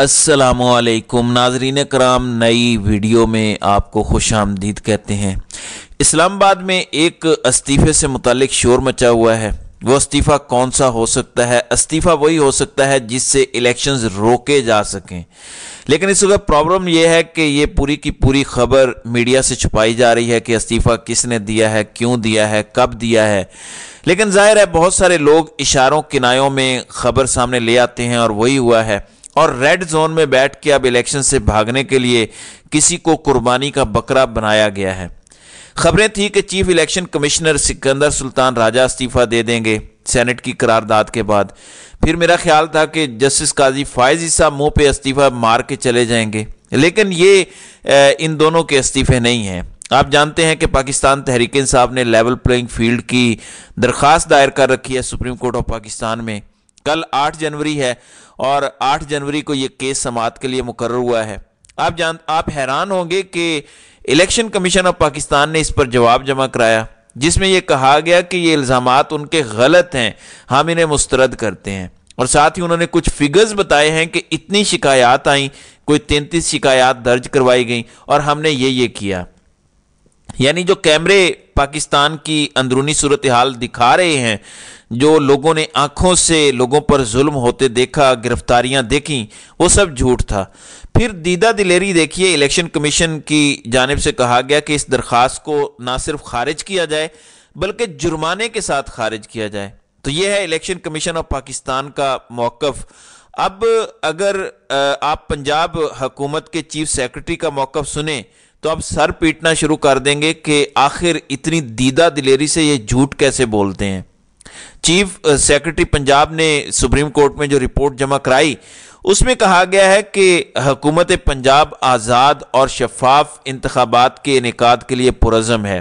असलकुम नाजरीन कराम नई वीडियो में आपको खुश आमदीद कहते हैं इस्लामाबाद में एक इस्तीफ़े से मुतल शोर मचा हुआ है वो इस्तीफ़ा कौन सा हो सकता है इस्तीफ़ा वही हो सकता है जिससे इलेक्शंस रोके जा सकें लेकिन इस वक्त प्रॉब्लम यह है कि ये पूरी की पूरी खबर मीडिया से छुपाई जा रही है कि इस्तीफ़ा किसने दिया है क्यों दिया है कब दिया है लेकिन जाहिर है बहुत सारे लोग इशारों किनायों में खबर सामने ले आते हैं और वही हुआ है और रेड जोन में बैठ के अब इलेक्शन से भागने के लिए किसी को कुर्बानी का बकरा बनाया गया है खबरें थी कि chief election commissioner Sikandar Sultan Raja इस्तीफा दे देंगे सेनेट की करारदाद के बाद फिर मेरा ख्याल था कि जस्टिस काजी फायज ईसा मुंह पे इस्तीफा मार के चले जाएंगे लेकिन ये इन दोनों के इस्तीफे नहीं हैं आप जानते हैं कि पाकिस्तान तहरीक साहब ने लेवल प्लेइंग फील्ड की दरख्वास्त दायर कर रखी है सुप्रीम कोर्ट ऑफ पाकिस्तान में कल 8 जनवरी है और 8 जनवरी को यह केस समाप्त के लिए मुकर हुआ है आप जान आप हैरान होंगे कि इलेक्शन कमीशन ऑफ पाकिस्तान ने इस पर जवाब जमा कराया जिसमें यह कहा गया कि ये इल्ज़ाम उनके गलत हैं हम इन्हें मुस्तरद करते हैं और साथ ही उन्होंने कुछ फिगर्स बताए हैं कि इतनी शिकायत आई कोई तैंतीस शिकायत दर्ज करवाई गई और हमने ये ये किया यानी जो कैमरे पाकिस्तान की अंदरूनी सूरत हाल दिखा रहे हैं जो लोगों ने आँखों से लोगों पर जुल्म होते देखा गिरफ्तारियां देखी वो सब झूठ था फिर दीदा दिलेरी देखिए इलेक्शन कमीशन की जानब से कहा गया कि इस दरख्वास्त को ना सिर्फ खारिज किया जाए बल्कि जुर्माने के साथ खारिज किया जाए तो यह है इलेक्शन कमीशन ऑफ पाकिस्तान का मौकफ अब अगर आप पंजाब हकूमत के चीफ सेक्रेटरी का मौक़ सुने तो आप सर पीटना शुरू कर देंगे कि आखिर इतनी दीदा दिलेरी से ये झूठ कैसे बोलते हैं चीफ सेक्रेटरी पंजाब ने सुप्रीम कोर्ट में जो रिपोर्ट जमा कराई उसमें कहा गया है कि हुकूमत पंजाब आज़ाद और शफाफ इंतबात के इनका के लिए पुरज़म है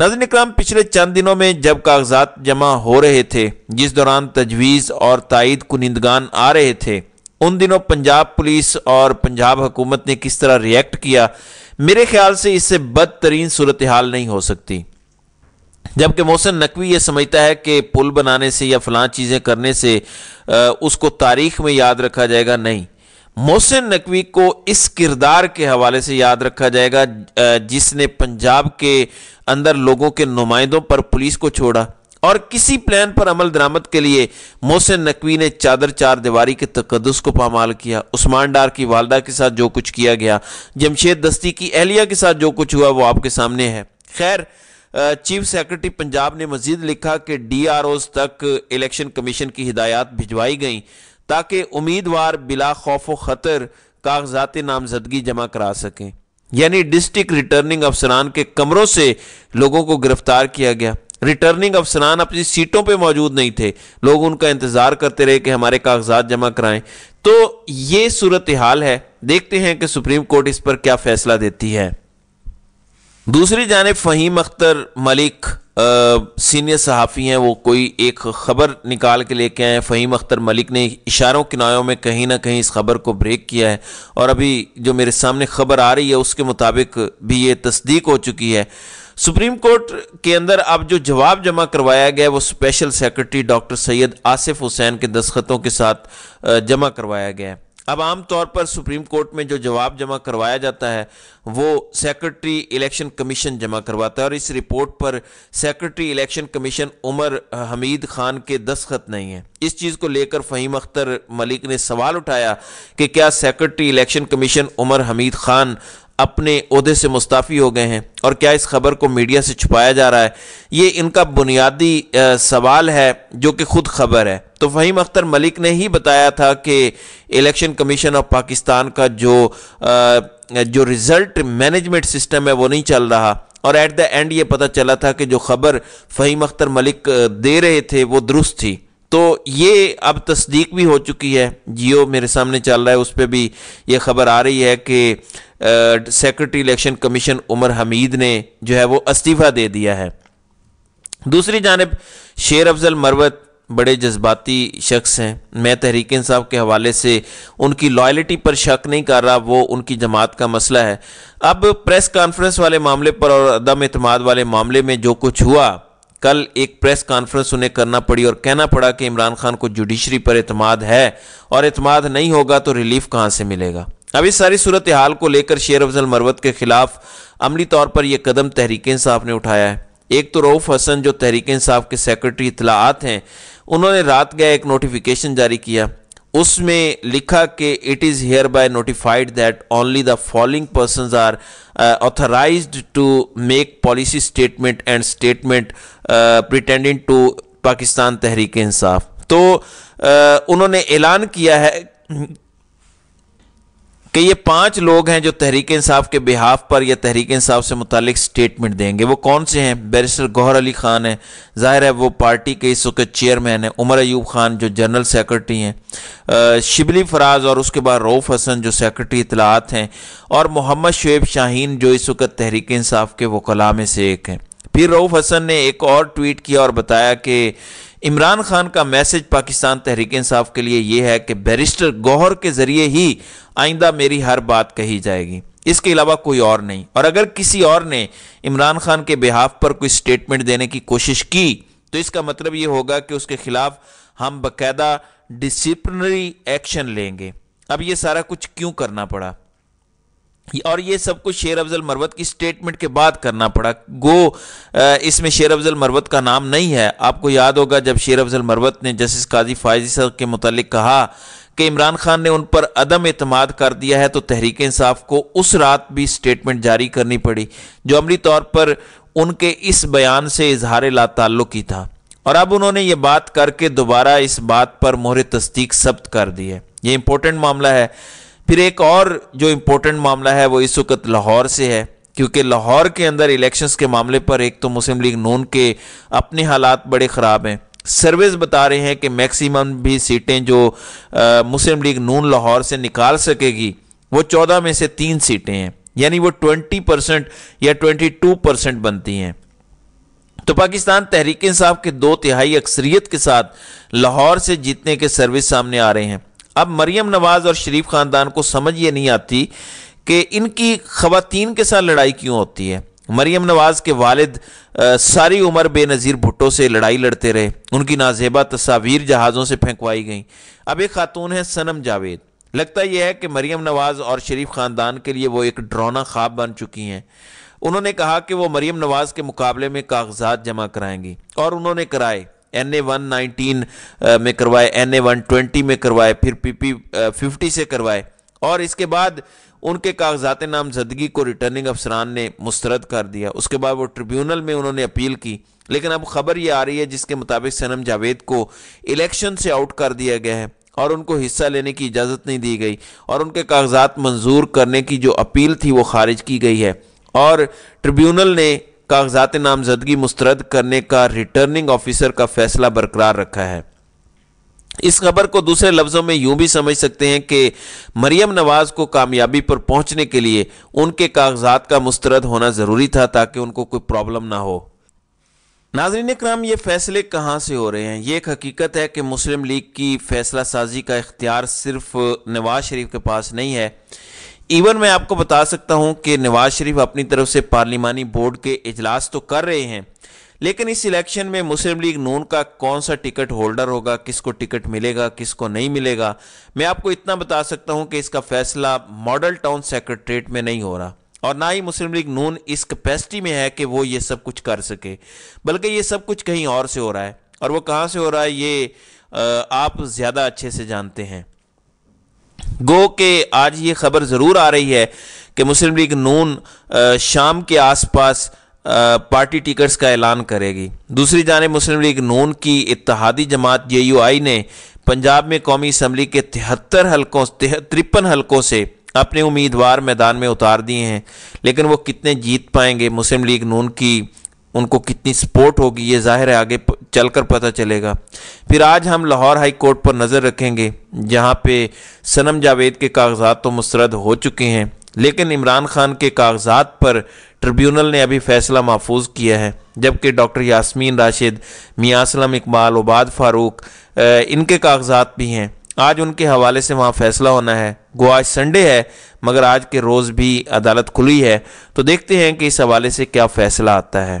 नजर इक्राम पिछले चंद दिनों में जब कागजात जमा हो रहे थे जिस दौरान तजवीज़ और तइद कुनिंदगान आ रहे थे उन दिनों पंजाब पुलिस और पंजाब हुकूमत ने किस तरह रिएक्ट किया मेरे ख्याल से इससे बदतरीन सूरत हाल नहीं हो सकती जबकि मोहसिन नकवी ये समझता है कि पुल बनाने से या फलां चीज़ें करने से उसको तारीख में याद रखा जाएगा नहीं मोहसिन नकवी को इस किरदार के हवाले से याद रखा जाएगा जिसने पंजाब के अंदर लोगों के नुमाइंदों पर पुलिस को छोड़ा और किसी प्लान पर अमल दरामद के लिए मोहसिन नकवी ने चादर चार दीवारी के तकदस को पामाल किया उस्मान डार की वालदा के साथ जो कुछ किया गया जमशेद दस्ती की एहलिया के साथ जो कुछ हुआ वो आपके सामने है खैर चीफ सेक्रेटरी पंजाब ने मजीद लिखा कि डी आर ओज तक इलेक्शन कमीशन की हिदायत भिजवाई गई ताकि उम्मीदवार बिला खौफ खतर कागजात नामजदगी जमा करा सकें यानी डिस्ट्रिक्ट रिटर्निंग अफसरान के कमरों से लोगों को गिरफ्तार किया गया रिटर्निंग अफसरान अपनी सीटों पर मौजूद नहीं थे लोग उनका इंतज़ार करते रहे कि हमारे कागजात जमा कराएं तो ये सूरत हाल है देखते हैं कि सुप्रीम कोर्ट इस पर क्या फैसला देती है दूसरी जानब फ़हीम अख्तर मलिक सीनियर सहाफ़ी हैं वो कोई एक ख़बर निकाल के लेके आए फ़हीम अख्तर मलिक ने इशारों किनारों में कहीं ना कहीं इस ख़बर को ब्रेक किया है और अभी जो मेरे सामने ख़बर आ रही है उसके मुताबिक भी ये तस्दीक हो चुकी है सुप्रीम कोर्ट के अंदर अब जो जवाब जमा करवाया गया है वो special secretary doctor Syed Asif Hussain के दस्खतों के साथ जमा करवाया गया है अब आमतौर पर सुप्रीम कोर्ट में जो जवाब जमा करवाया जाता है वो सेक्रेटरी इलेक्शन कमीशन जमा करवाता है और इस रिपोर्ट पर secretary election commission Umar Hamid Khan के दस्खत नहीं है इस चीज़ को लेकर फ़हीम अख्तर मलिक ने सवाल उठाया कि क्या secretary election commission Umar Hamid Khan अपने अहदे से मुस्ताफ़ी हो गए हैं और क्या इस खबर को मीडिया से छुपाया जा रहा है ये इनका बुनियादी सवाल है जो कि ख़ुद खबर है तो फ़हीम अख्तर मलिक ने ही बताया था कि इलेक्शन कमीशन ऑफ पाकिस्तान का जो जो रिज़ल्ट मैनेजमेंट सिस्टम है वो नहीं चल रहा और एट द एंड ये पता चला था कि जो खबर फ़हीम अख्तर मलिक दे रहे थे वो दुरुस्त थी तो ये अब तस्दीक भी हो चुकी है जियो मेरे सामने चल रहा है उस पर भी ये खबर आ रही है कि secretary election commission Umar Hamid ने जो है वो इस्तीफ़ा दे दिया है दूसरी जानब शेर अफजल मरवत बड़े जज्बाती शख्स हैं मैं तहरीक साहब के हवाले से उनकी लॉयलिटी पर शक नहीं कर रहा वो उनकी जमात का मसला है अब प्रेस कॉन्फ्रेंस वाले मामले पर और अदम अतमाद वाले मामले में जो कुछ हुआ कल एक प्रेस कॉन्फ्रेंस उन्हें करना पड़ी और कहना पड़ा कि इमरान खान को जुडिशरी पर अतमाद है और अतमाद नहीं होगा तो रिलीफ कहाँ से मिलेगा अब इस सारी सूरत हाल को लेकर शेर अफजल मरवत के खिलाफ अमली तौर पर यह कदम तहरीक इंसाफ ने उठाया है एक तो रऊफ़ हसन जो तहरीक इंसाफ के सेक्रेटरी इतलात हैं उन्होंने रात गए एक नोटिफिकेशन जारी किया उसमें लिखा कि it is hereby notified that only the following person are authorise to make policy statement and statement pertaining to Pakistan Tehreek Insaf तो uh, उन्होंने ऐलान किया है कि ये पांच लोग हैं जो तहरीक इंसाफ के बिहाफ पर या तहरीक इंसाफ से मुतल स्टेटमेंट देंगे वो कौन से हैं बैरिस्टर गौहर अली खान है ज़ाहिर है वो पार्टी के इस वक्त चेयरमैन है उमर अयूब खान जो जनरल सेक्रेटरी हैं शिबली फराज और उसके बाद रऊफ़ हसन जो सेक्रेटरी इतलात हैं और मोहम्मद शुएब शाहीन जो इस वक्त तहरीक इंसाफ के वकला में से एक हैं फिर रऊफ़ हसन ने एक और ट्वीट किया और बताया कि इमरान खान का मैसेज पाकिस्तान तहरीक इंसाफ के लिए यह है कि बैरिस्टर गौहर के ज़रिए ही आइंदा मेरी हर बात कही जाएगी इसके अलावा कोई और नहीं और अगर किसी और ने इमरान खान के बिहाफ पर कोई स्टेटमेंट देने की कोशिश की तो इसका मतलब ये होगा कि उसके खिलाफ हम बाकायदा डिसिप्लिनरी एक्शन लेंगे अब ये सारा कुछ क्यों करना पड़ा और ये सब कुछ शेर अफजल मरवत की स्टेटमेंट के बाद करना पड़ा गो इसमें शेर अफजल मरवत का नाम नहीं है आपको याद होगा जब शेर अफजल मरवत ने जस्टिस काजी फायजी सर के मुतालिक कहा कि इमरान खान ने उन पर अदम अतमाद कर दिया है तो तहरीक इंसाफ को उस रात भी स्टेटमेंट जारी करनी पड़ी जो अमली तौर पर उनके इस बयान से इजहार ला तल्लु की था और अब उन्होंने ये बात करके दोबारा इस बात पर मोहर तस्दीक सब्त कर दी है ये इंपॉर्टेंट मामला है फिर एक और जो इम्पोर्टेंट मामला है वो इस वक्त लाहौर से है क्योंकि लाहौर के अंदर इलेक्शंस के मामले पर एक तो मुस्लिम लीग नून के अपने हालात बड़े ख़राब हैं सर्वेज बता रहे हैं कि मैक्सिमम भी सीटें जो आ, मुस्लिम लीग नून लाहौर से निकाल सकेगी वो चौदह में से तीन सीटें हैं यानी वो ट्वेंटी परसेंट या ट्वेंटी टू परसेंट बनती हैं तो पाकिस्तान तहरीक इंसाफ के दो तिहाई अक्सरियत के साथ लाहौर से जीतने के सर्विस सामने आ रहे हैं अब मरियम नवाज़ और शरीफ ख़ानदान को समझ ये नहीं आती कि इनकी खातन के साथ लड़ाई क्यों होती है मरियम नवाज़ के वालिद आ, सारी उम्र बेनज़ीर भुट्टो से लड़ाई लड़ते रहे उनकी नाजेबा तस्वीर जहाज़ों से फेंकवाई गई अब एक खातून है सनम जावेद लगता यह है कि मरियम नवाज़ और शरीफ ख़ानदान के लिए वो एक ड्रोना ख्वाब बन चुकी हैं उन्होंने कहा कि वो मरियम नवाज़ के मुकाबले में कागजात जमा कराएंगी और उन्होंने कराए एन ए वन नाइनटीन में करवाए एन ए वन ट्वेंटी में करवाए फिर पी पी फिफ्टी से करवाए और इसके बाद उनके कागजात नामजदगी को रिटर्निंग अफसरान ने मुस्तरद कर दिया उसके बाद वो ट्रिब्यूनल में उन्होंने अपील की लेकिन अब खबर ये आ रही है जिसके मुताबिक सनम जावेद को इलेक्शन से आउट कर दिया गया है और उनको हिस्सा लेने की इजाज़त नहीं दी गई और उनके कागजात मंजूर करने की जो अपील थी वो खारिज की गई है और ट्रिब्यूनल ने कागजात नामजदगी मुस्तरद करने का रिटर्निंग ऑफिसर का फैसला बरकरार रखा है इस खबर को दूसरे लफ्ज़ों में यूं भी समझ सकते हैं कि मरियम नवाज को कामयाबी पर पहुंचने के लिए उनके कागजात का मुस्तरद होना ज़रूरी था ताकि उनको कोई प्रॉब्लम ना हो नाजरीन कराम ये फैसले कहाँ से हो रहे हैं ये एक हकीकत है कि मुस्लिम लीग की फैसला साजी का इख्तियार सिर्फ नवाज शरीफ के पास नहीं है इवन मैं आपको बता सकता हूं कि नवाज शरीफ अपनी तरफ से पार्लिमानी बोर्ड के इजलास तो कर रहे हैं लेकिन इस इलेक्शन में मुस्लिम लीग नून का कौन सा टिकट होल्डर होगा किसको टिकट मिलेगा किसको नहीं मिलेगा मैं आपको इतना बता सकता हूं कि इसका फैसला मॉडल टाउन सेक्रेटरीट में नहीं हो रहा और ना ही मुस्लिम लीग नून इस कैपेसिटी में है कि वो ये सब कुछ कर सके बल्कि ये सब कुछ कहीं और से हो रहा है और वो कहाँ से हो रहा है ये आप ज़्यादा अच्छे से जानते हैं गो के आज ये खबर ज़रूर आ रही है कि मुस्लिम लीग नून शाम के आसपास पार्टी टिकट्स का ऐलान करेगी दूसरी जानब मुस्लिम लीग नून की इतिहादी जमात जे यू आई ने पंजाब में कौमी असम्बली के तिहत्तर हलकों तिरपन हलकों से अपने उम्मीदवार मैदान में उतार दिए हैं लेकिन वो कितने जीत पाएंगे मुस्लिम लीग नून की उनको कितनी सपोर्ट होगी ये जाहिर है आगे चलकर पता चलेगा फिर आज हम लाहौर हाई कोर्ट पर नज़र रखेंगे जहां पे सनम जावेद के कागजात तो मुस्रद हो चुके हैं लेकिन इमरान खान के कागजात पर ट्रिब्यूनल ने अभी फैसला महफूज किया है जबकि डॉक्टर यासमीन राशिद मियासलम इकबाल उबाद फारूक इनके कागजात भी हैं आज उनके हवाले से वहाँ फैसला होना है गो आज संडे है मगर आज के रोज़ भी अदालत खुली है तो देखते हैं कि इस हवाले से क्या फैसला आता है